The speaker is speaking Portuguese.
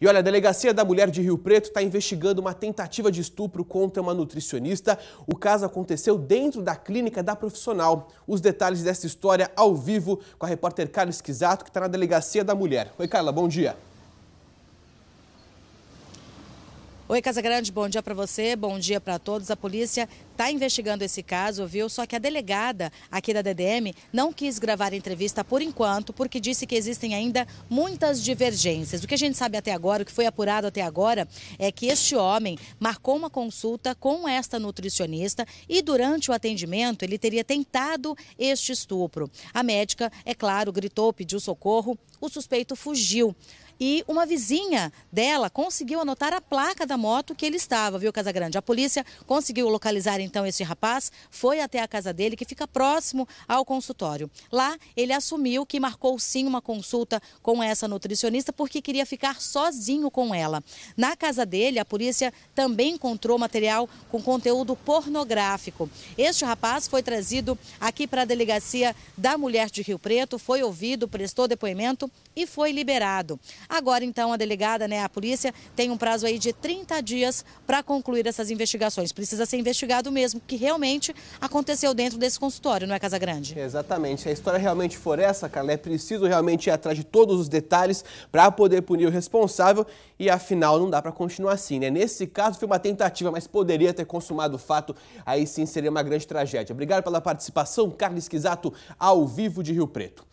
E olha, a Delegacia da Mulher de Rio Preto está investigando uma tentativa de estupro contra uma nutricionista. O caso aconteceu dentro da clínica da profissional. Os detalhes dessa história ao vivo com a repórter Carla Esquisato, que está na Delegacia da Mulher. Oi, Carla, bom dia. Oi, Casa Grande, bom dia para você, bom dia para todos. A polícia está investigando esse caso, viu? Só que a delegada aqui da DDM não quis gravar a entrevista por enquanto, porque disse que existem ainda muitas divergências. O que a gente sabe até agora, o que foi apurado até agora, é que este homem marcou uma consulta com esta nutricionista e durante o atendimento ele teria tentado este estupro. A médica, é claro, gritou, pediu socorro, o suspeito fugiu e uma vizinha dela conseguiu anotar a placa da moto que ele estava, viu, Casagrande? A polícia conseguiu localizar então esse rapaz, foi até a casa dele, que fica próximo ao consultório. Lá, ele assumiu que marcou sim uma consulta com essa nutricionista porque queria ficar sozinho com ela. Na casa dele, a polícia também encontrou material com conteúdo pornográfico. Este rapaz foi trazido aqui para a delegacia da mulher de Rio Preto, foi ouvido, prestou depoimento e foi liberado. Agora, então, a delegada, né, a polícia, tem um prazo aí de 30 dias para concluir essas investigações. Precisa ser investigado mesmo, que realmente aconteceu dentro desse consultório, não é, Casa Grande? Exatamente. Se a história realmente for essa, Carla, é preciso realmente ir atrás de todos os detalhes para poder punir o responsável e, afinal, não dá para continuar assim, né? Nesse caso, foi uma tentativa, mas poderia ter consumado o fato, aí sim seria uma grande tragédia. Obrigado pela participação, Carlos Quisato, ao vivo de Rio Preto.